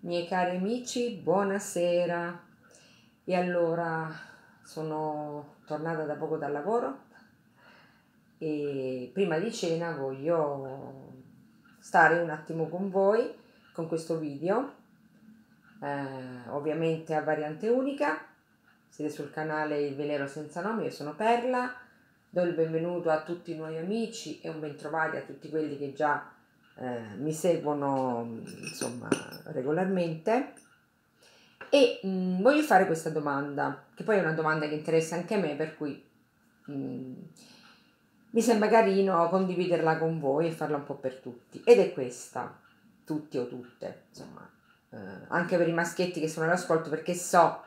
Miei cari amici, buonasera. E allora sono tornata da poco dal lavoro e prima di cena voglio stare un attimo con voi con questo video, eh, ovviamente a variante unica. Siete sul canale Il Velero Senza Nome, io sono Perla. Do il benvenuto a tutti i nuovi amici e un bentrovati a tutti quelli che già eh, mi seguono insomma regolarmente e mh, mm, voglio fare questa domanda che poi è una domanda che interessa anche a me per cui mh, mm, mi sembra carino condividerla con voi e farla un po' per tutti ed è questa tutti o tutte insomma eh, anche per i maschietti che sono all'ascolto perché so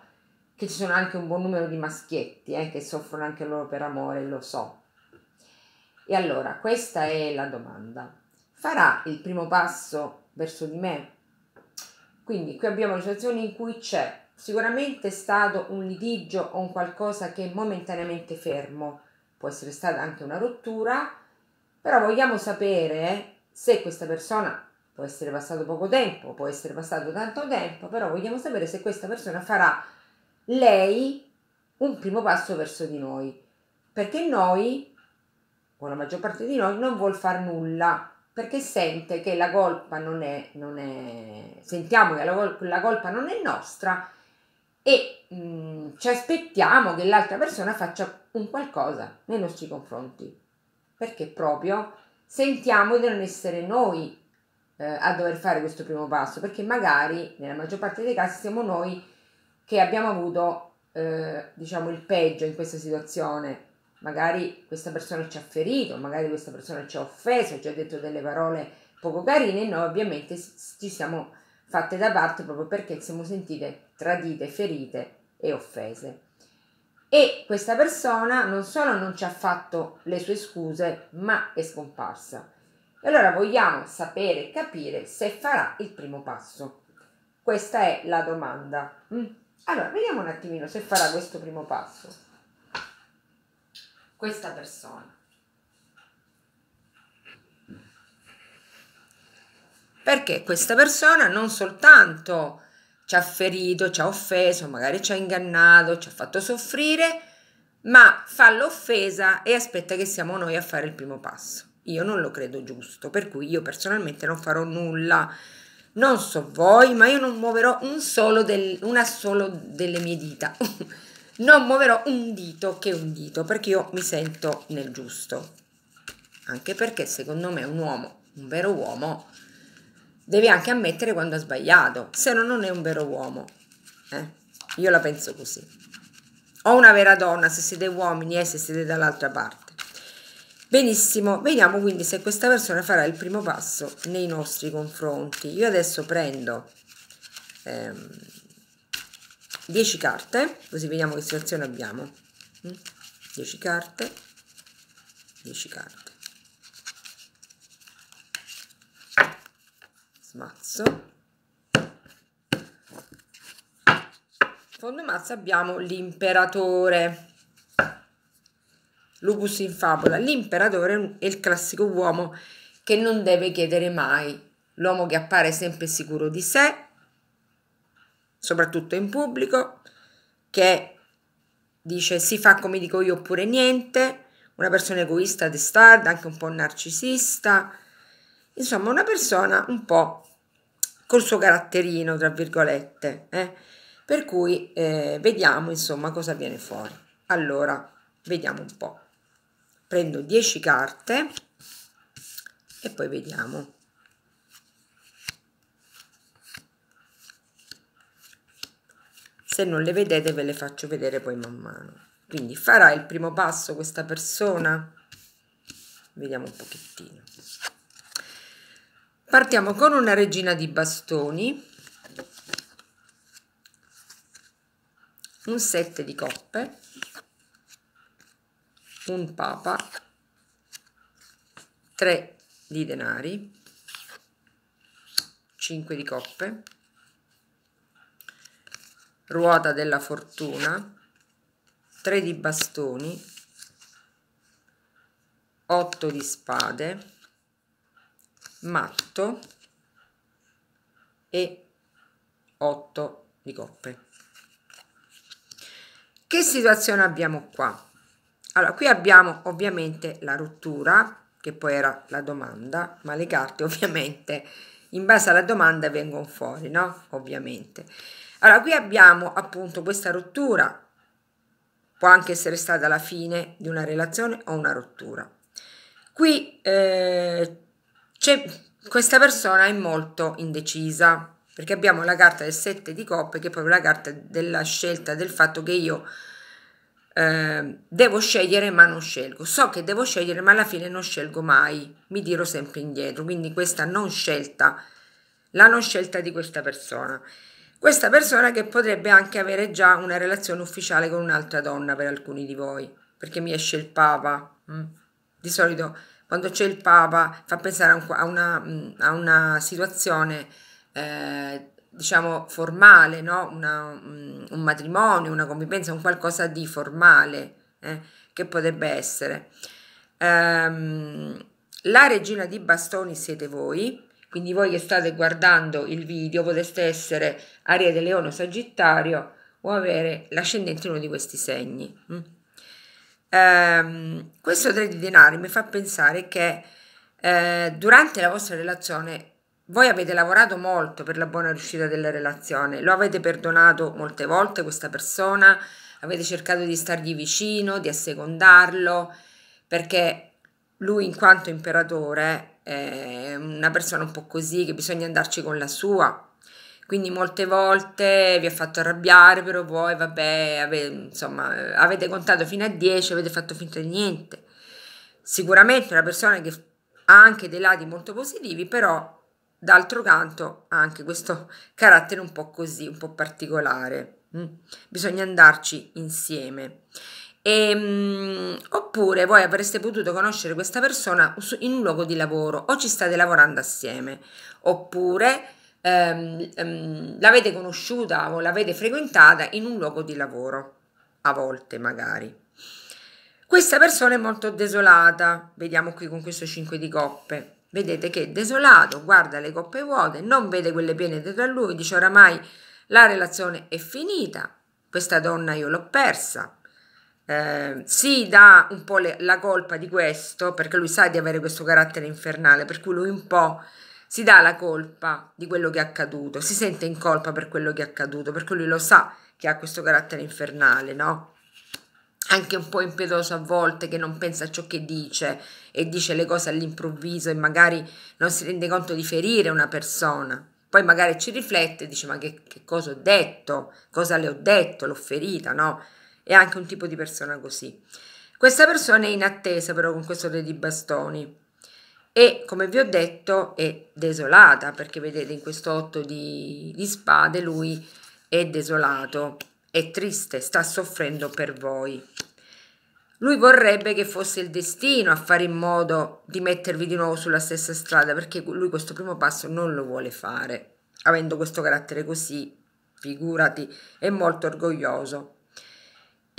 che ci sono anche un buon numero di maschietti eh, che soffrono anche loro per amore lo so e allora questa è la domanda farà il primo passo verso di me. Quindi qui abbiamo una situazione in cui c'è sicuramente stato un litigio o un qualcosa che è momentaneamente fermo, può essere stata anche una rottura, però vogliamo sapere se questa persona può essere passato poco tempo, può essere passato tanto tempo, però vogliamo sapere se questa persona farà lei un primo passo verso di noi, perché noi, o la maggior parte di noi, non vuol far nulla perché sente che la colpa non è, non è sentiamo che la, la, colpa non è nostra e mh, mm, ci aspettiamo che l'altra persona faccia un qualcosa nei nostri confronti, perché proprio sentiamo di non essere noi eh, a dover fare questo primo passo, perché magari nella maggior parte dei casi siamo noi che abbiamo avuto eh, diciamo il peggio in questa situazione magari questa persona ci ha ferito, magari questa persona ci ha offeso, ci ha detto delle parole poco carine noi ovviamente ci siamo fatte da parte proprio perché ci siamo sentite tradite, ferite e offese. E questa persona non solo non ci ha fatto le sue scuse, ma è scomparsa. E allora vogliamo sapere e capire se farà il primo passo. Questa è la domanda. Mm? Allora, vediamo un attimino se farà questo primo passo questa persona. Perché questa persona non soltanto ci ha ferito, ci ha offeso, magari ci ha ingannato, ci ha fatto soffrire, ma fa l'offesa e aspetta che siamo noi a fare il primo passo. Io non lo credo giusto, per cui io personalmente non farò nulla. Non so voi, ma io non muoverò un solo del, una solo delle mie dita. non muoverò un dito che un dito perché io mi sento nel giusto. Anche perché secondo me un uomo, un vero uomo, deve anche ammettere quando ha sbagliato, se no non è un vero uomo. Eh? Io la penso così. O una vera donna se siete uomini e eh, se siete dall'altra parte. Benissimo, vediamo quindi se questa persona farà il primo passo nei nostri confronti. Io adesso prendo... Ehm, 10 carte, così vediamo che situazione abbiamo. 10 mm? carte, 10 carte. Smazzo. Fondo mazzo abbiamo l'imperatore. Lupus in favola. L'imperatore è il classico uomo che non deve chiedere mai. L'uomo che appare sempre sicuro di sé, soprattutto in pubblico, che dice si fa come dico io oppure niente, una persona egoista, testarda, anche un po' narcisista, insomma una persona un po' col suo caratterino, tra virgolette. Eh? Per cui eh, vediamo insomma cosa viene fuori. Allora, vediamo un po'. Prendo 10 carte e poi vediamo. se non le vedete ve le faccio vedere poi man mano quindi farà il primo passo questa persona vediamo un pochettino partiamo con una regina di bastoni un 7 di coppe un papa tre di denari 5 di coppe ruota della fortuna, 3 di bastoni, 8 di spade, matto e 8 di coppe. Che situazione abbiamo qua? Allora, qui abbiamo ovviamente la rottura, che poi era la domanda, ma le carte ovviamente in base alla domanda vengono fuori, no? Ovviamente. Allora, qui abbiamo appunto questa rottura, può anche essere stata la fine di una relazione o una rottura. Qui eh, questa persona è molto indecisa, perché abbiamo la carta del sette di coppe, che è proprio la carta della scelta, del fatto che io eh, devo scegliere ma non scelgo. So che devo scegliere ma alla fine non scelgo mai, mi tiro sempre indietro. Quindi questa non scelta, la non scelta di questa persona. Questa persona che potrebbe anche avere già una relazione ufficiale con un'altra donna per alcuni di voi, perché mi esce il Papa. Mm. Di solito quando c'è il Papa fa pensare a una, mm, a una situazione, eh, diciamo, formale, no? una, mm, un matrimonio, una convivenza, un qualcosa di formale eh, che potrebbe essere. Um, la regina di bastoni siete voi, quindi voi che state guardando il video potreste essere Ariete, Leone o Sagittario o avere l'ascendente in uno di questi segni. Mm. Ehm, questo 3 di denari mi fa pensare che eh, durante la vostra relazione voi avete lavorato molto per la buona riuscita della relazione, lo avete perdonato molte volte questa persona, avete cercato di stargli vicino, di assecondarlo, perché lui in quanto imperatore una persona un po' così, che bisogna andarci con la sua. Quindi molte volte vi ha fatto arrabbiare, però poi vabbè, ave, insomma, avete contato fino a 10, avete fatto finta di niente. Sicuramente una persona che ha anche dei lati molto positivi, però d'altro canto ha anche questo carattere un po' così, un po' particolare. Mm. Bisogna andarci insieme. E, ehm, oppure voi avreste potuto conoscere questa persona in un luogo di lavoro o ci state lavorando assieme, oppure ehm, ehm, l'avete conosciuta o l'avete frequentata in un luogo di lavoro, a volte magari. Questa persona è molto desolata, vediamo qui con questo 5 di coppe. Vedete che è desolato, guarda le coppe vuote, non vede quelle piene dietro a lui, dice oramai la relazione è finita, questa donna io l'ho persa, eh, si dà un po' le, la colpa di questo, perché lui sa di avere questo carattere infernale, per cui lui un po' si dà la colpa di quello che è accaduto, si sente in colpa per quello che è accaduto, per cui lui lo sa che ha questo carattere infernale, no? Anche un po' impietoso a volte, che non pensa a ciò che dice e dice le cose all'improvviso e magari non si rende conto di ferire una persona. Poi magari ci riflette e dice: Ma che, che cosa ho detto? Cosa le ho detto? L'ho ferita, no? è anche un tipo di persona così. Questa persona è in attesa però con questo re di bastoni e come vi ho detto è desolata perché vedete in questo otto di, di spade lui è desolato, è triste, sta soffrendo per voi. Lui vorrebbe che fosse il destino a fare in modo di mettervi di nuovo sulla stessa strada perché lui questo primo passo non lo vuole fare, avendo questo carattere così, figurati, è molto orgoglioso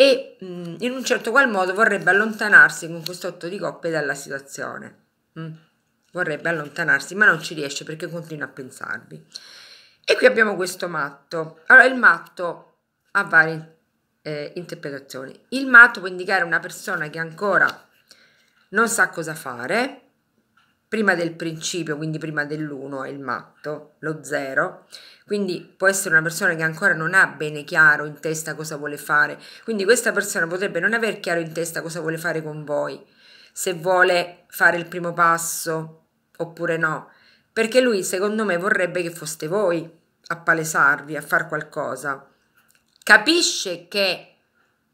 e mh, mm, in un certo qual modo vorrebbe allontanarsi con questo otto di coppe dalla situazione. Mh? Mm. Vorrebbe allontanarsi, ma non ci riesce perché continua a pensarvi. E qui abbiamo questo matto. Allora, il matto ha varie eh, interpretazioni. Il matto può indicare una persona che ancora non sa cosa fare, prima del principio, quindi prima dell'uno è il matto, lo zero. quindi può essere una persona che ancora non ha bene chiaro in testa cosa vuole fare, quindi questa persona potrebbe non aver chiaro in testa cosa vuole fare con voi, se vuole fare il primo passo oppure no, perché lui secondo me vorrebbe che foste voi a palesarvi, a fare qualcosa. Capisce che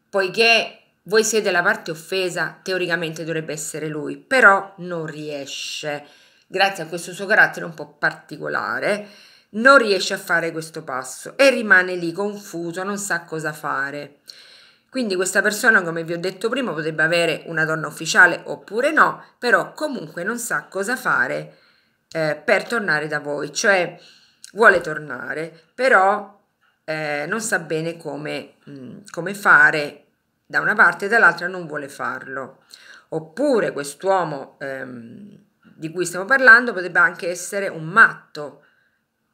poiché voi siete la parte offesa, teoricamente dovrebbe essere lui, però non riesce, grazie a questo suo carattere un po' particolare, non riesce a fare questo passo e rimane lì confuso, non sa cosa fare. Quindi questa persona, come vi ho detto prima, potrebbe avere una donna ufficiale oppure no, però comunque non sa cosa fare eh, per tornare da voi, cioè vuole tornare, però eh, non sa bene come, mh, mm, come fare da una parte e dall'altra non vuole farlo. Oppure quest'uomo ehm, di cui stiamo parlando potrebbe anche essere un matto.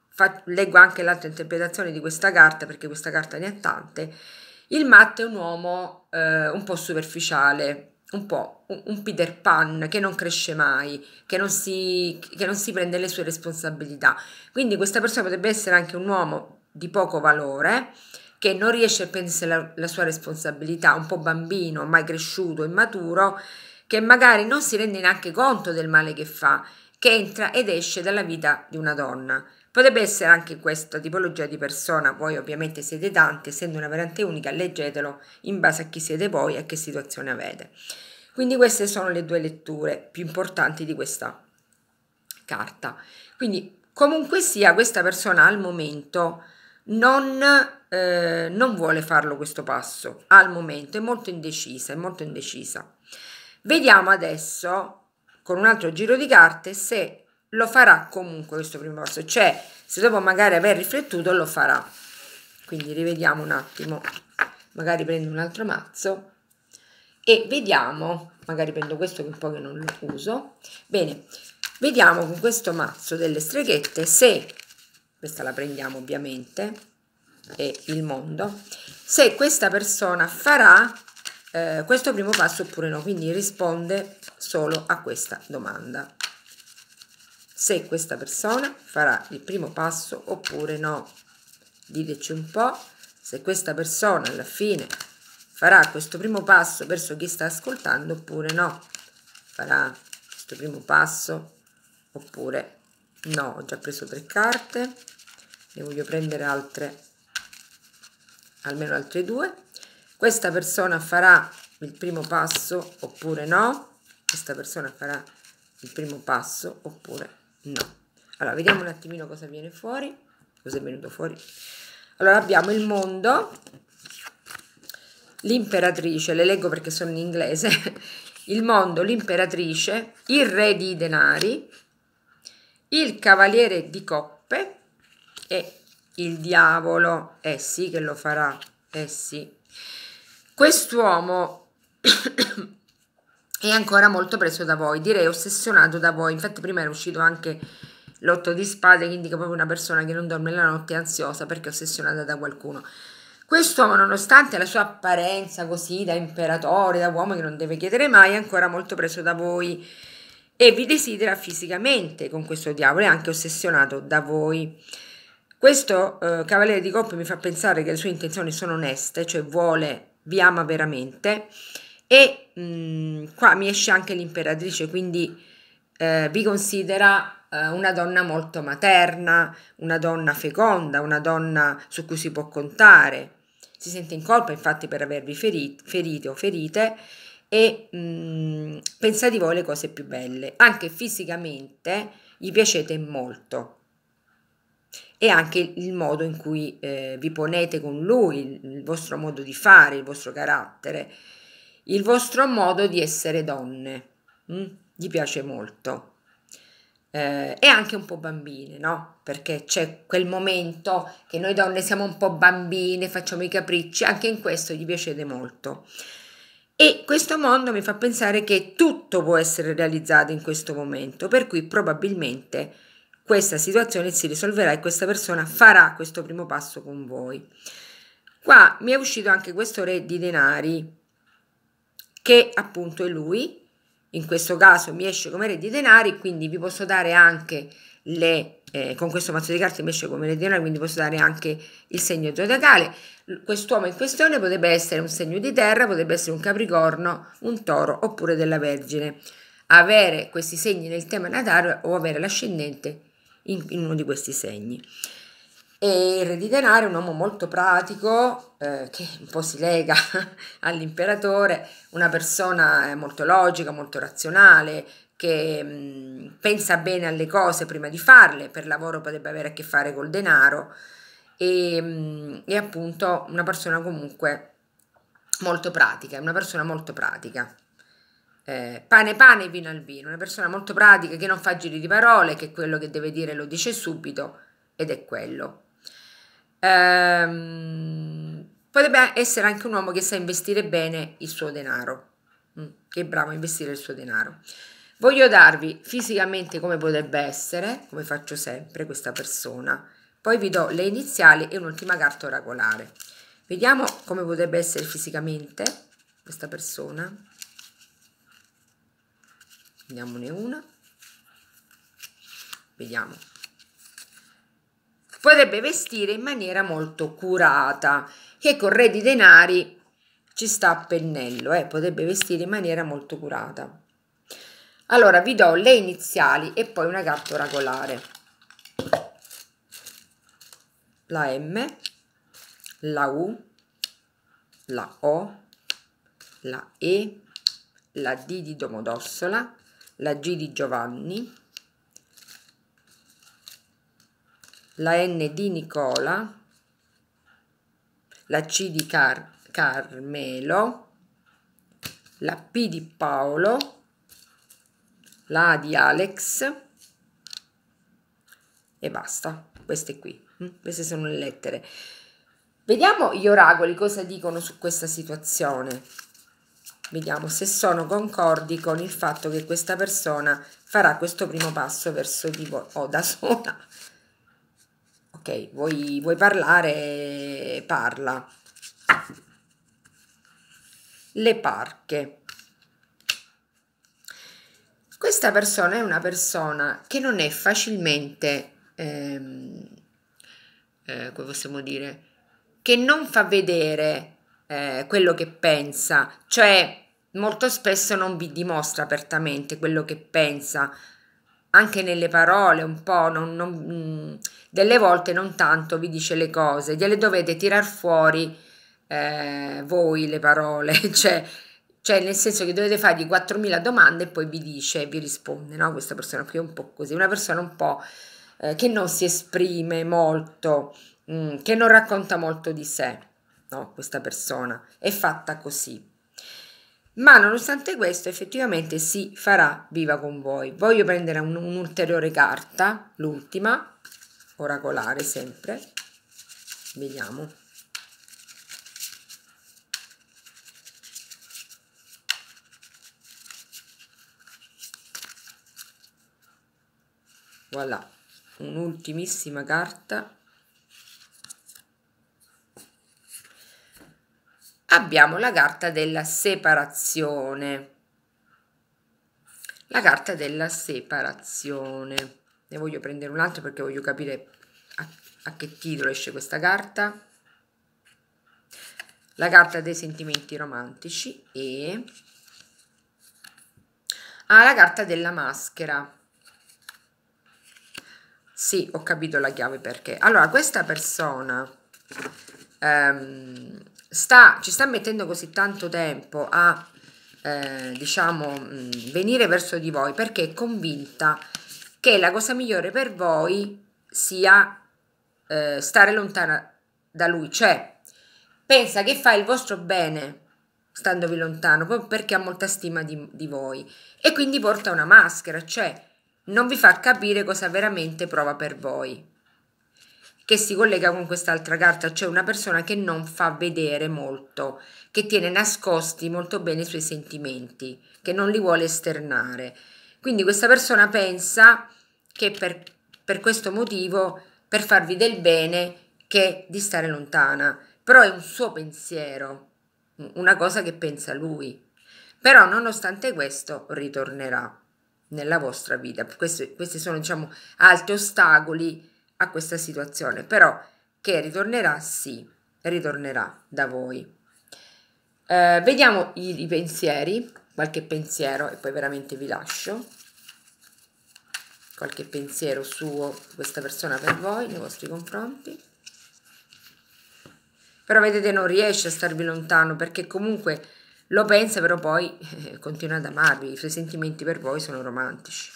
Fa, leggo anche l'altra interpretazione di questa carta perché questa carta ne ha tante. Il matto è un uomo eh, un po' superficiale, un po' un, un, Peter Pan che non cresce mai, che non, si, che non si prende le sue responsabilità. Quindi questa persona potrebbe essere anche un uomo di poco valore che non riesce a prendersi la, la sua responsabilità, un po' bambino, mai cresciuto, immaturo, che magari non si rende neanche conto del male che fa, che entra ed esce dalla vita di una donna. Potrebbe essere anche questa tipologia di persona, voi ovviamente siete tanti, essendo una variante unica, leggetelo in base a chi siete voi e a che situazione avete. Quindi queste sono le due letture più importanti di questa carta. Quindi comunque sia questa persona al momento non, eh, non vuole farlo questo passo al momento, è molto indecisa, è molto indecisa. Vediamo adesso con un altro giro di carte se lo farà comunque questo primo passo, cioè se dopo magari aver riflettuto lo farà. Quindi rivediamo un attimo, magari prendo un altro mazzo e vediamo, magari prendo questo che un po' che non lo uso, bene, vediamo con questo mazzo delle streghette se questa la prendiamo ovviamente, e il mondo, se questa persona farà eh, questo primo passo oppure no, quindi risponde solo a questa domanda. Se questa persona farà il primo passo oppure no, diteci un po' se questa persona alla fine farà questo primo passo verso chi sta ascoltando oppure no, farà questo primo passo oppure no, ho già preso tre carte ne voglio prendere altre almeno altre due questa persona farà il primo passo oppure no questa persona farà il primo passo oppure no allora vediamo un attimino cosa viene fuori cosa è venuto fuori allora abbiamo il mondo l'imperatrice le leggo perché sono in inglese il mondo l'imperatrice il re di denari il cavaliere di coppe e il diavolo, eh sì che lo farà, eh sì. Quest'uomo è ancora molto preso da voi, direi ossessionato da voi, infatti prima era uscito anche l'otto di spade che indica proprio una persona che non dorme la notte è ansiosa perché è ossessionata da qualcuno. Quest'uomo, nonostante la sua apparenza così da imperatore, da uomo che non deve chiedere mai, è ancora molto preso da voi e vi desidera fisicamente con questo diavolo, è anche ossessionato da voi. Questo eh, cavaliere di coppe mi fa pensare che le sue intenzioni sono oneste, cioè vuole, vi ama veramente. E mh, mm, qua mi esce anche l'imperatrice, quindi eh, vi considera eh, una donna molto materna, una donna feconda, una donna su cui si può contare. Si sente in colpa infatti per avervi feriti, ferite o ferite e mh, mm, pensa di voi le cose più belle. Anche fisicamente gli piacete molto e anche il modo in cui eh, vi ponete con lui, il vostro modo di fare, il vostro carattere, il vostro modo di essere donne. Mm? Gli piace molto. Eh, e anche un po' bambine, no? Perché c'è quel momento che noi donne siamo un po' bambine, facciamo i capricci, anche in questo gli piacete molto. E questo mondo mi fa pensare che tutto può essere realizzato in questo momento, per cui probabilmente questa situazione si risolverà e questa persona farà questo primo passo con voi. Qua mi è uscito anche questo re di denari, che appunto è lui, in questo caso mi esce come re di denari, quindi vi posso dare anche le, eh, con questo mazzo di carte mi esce come re di denari, quindi posso dare anche il segno zodiacale. Quest'uomo in questione potrebbe essere un segno di terra, potrebbe essere un capricorno, un toro oppure della vergine. Avere questi segni nel tema natale o avere l'ascendente in, in uno di questi segni. E il re di denaro è un uomo molto pratico, eh, che un po' si lega all'imperatore, una persona eh, molto logica, molto razionale, che mh, pensa bene alle cose prima di farle, per lavoro potrebbe avere a che fare col denaro, e mh, è appunto una persona comunque molto pratica, è una persona molto pratica eh, pane pane vino al vino, una persona molto pratica che non fa giri di parole, che quello che deve dire lo dice subito ed è quello. Ehm, potrebbe essere anche un uomo che sa investire bene il suo denaro, mm, che è bravo a investire il suo denaro. Voglio darvi fisicamente come potrebbe essere, come faccio sempre, questa persona. Poi vi do le iniziali e un'ultima carta oracolare. Vediamo come potrebbe essere fisicamente questa persona. Andiamone una. Vediamo. Potrebbe vestire in maniera molto curata, che con re di denari ci sta a pennello, eh? potrebbe vestire in maniera molto curata. Allora vi do le iniziali e poi una carta oracolare. La M, la U, la O, la E, la D di Domodossola, la G di Giovanni, la N di Nicola, la C di Car Carmelo, la P di Paolo, la A di Alex e basta, queste qui, mm, queste sono le lettere. Vediamo gli oracoli cosa dicono su questa situazione vediamo se sono concordi con il fatto che questa persona farà questo primo passo verso di voi o oh, da sola ok vuoi, vuoi parlare parla le parche questa persona è una persona che non è facilmente ehm, eh, come possiamo dire che non fa vedere eh, quello che pensa cioè molto spesso non vi dimostra apertamente quello che pensa, anche nelle parole un po', non, non, mm, delle volte non tanto vi dice le cose, gliele dovete tirar fuori eh, voi le parole, cioè, cioè, nel senso che dovete fargli 4.000 domande e poi vi dice, vi risponde, no? Questa persona qui è un po' così, una persona un po' eh, che non si esprime molto, mh, mm, che non racconta molto di sé, no? Questa persona è fatta così ma nonostante questo effettivamente si farà viva con voi. Voglio prendere un, un'ulteriore carta, l'ultima, oracolare sempre, vediamo. Voilà, un'ultimissima carta abbiamo la carta della separazione. La carta della separazione. Ne voglio prendere un altro perché voglio capire a, a che titolo esce questa carta. La carta dei sentimenti romantici e... Ah, la carta della maschera. Sì, ho capito la chiave perché. Allora, questa persona... Um, sta, ci sta mettendo così tanto tempo a eh, diciamo mh, mm, venire verso di voi perché è convinta che la cosa migliore per voi sia eh, stare lontana da lui, cioè pensa che fa il vostro bene standovi lontano, proprio perché ha molta stima di, di voi e quindi porta una maschera, cioè non vi fa capire cosa veramente prova per voi che si collega con quest'altra carta, cioè una persona che non fa vedere molto, che tiene nascosti molto bene i suoi sentimenti, che non li vuole esternare. Quindi questa persona pensa che per, per questo motivo, per farvi del bene, che di stare lontana, però è un suo pensiero, una cosa che pensa lui. Però nonostante questo ritornerà nella vostra vita. Questi, questi sono diciamo altri ostacoli a questa situazione, però che ritornerà, sì, ritornerà da voi. Eh, vediamo i, i pensieri, qualche pensiero e poi veramente vi lascio. Qualche pensiero suo, questa persona per voi, nei vostri confronti. Però vedete non riesce a starvi lontano perché comunque lo pensa però poi eh, continua ad amarvi, i suoi sentimenti per voi sono romantici.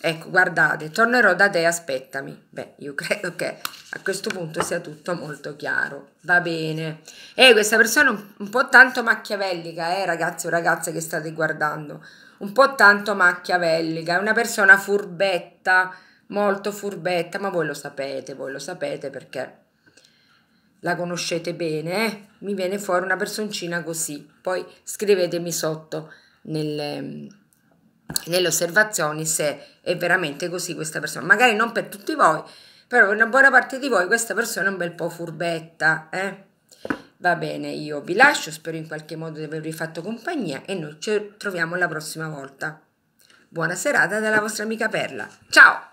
Ecco, guardate, tornerò da te, aspettami. Beh, io credo che a questo punto sia tutto molto chiaro. Va bene. E eh, questa persona un po' tanto macchiavellica, eh, ragazzi o ragazze che state guardando. Un po' tanto macchiavellica, è una persona furbetta, molto furbetta, ma voi lo sapete, voi lo sapete perché la conoscete bene, eh? mi viene fuori una personcina così. Poi scrivetemi sotto nelle nelle osservazioni se è veramente così questa persona. Magari non per tutti voi, però per una buona parte di voi questa persona è un bel po' furbetta, eh? Va bene, io vi lascio, spero in qualche modo di avervi fatto compagnia e noi ci troviamo la prossima volta. Buona serata dalla vostra amica Perla. Ciao!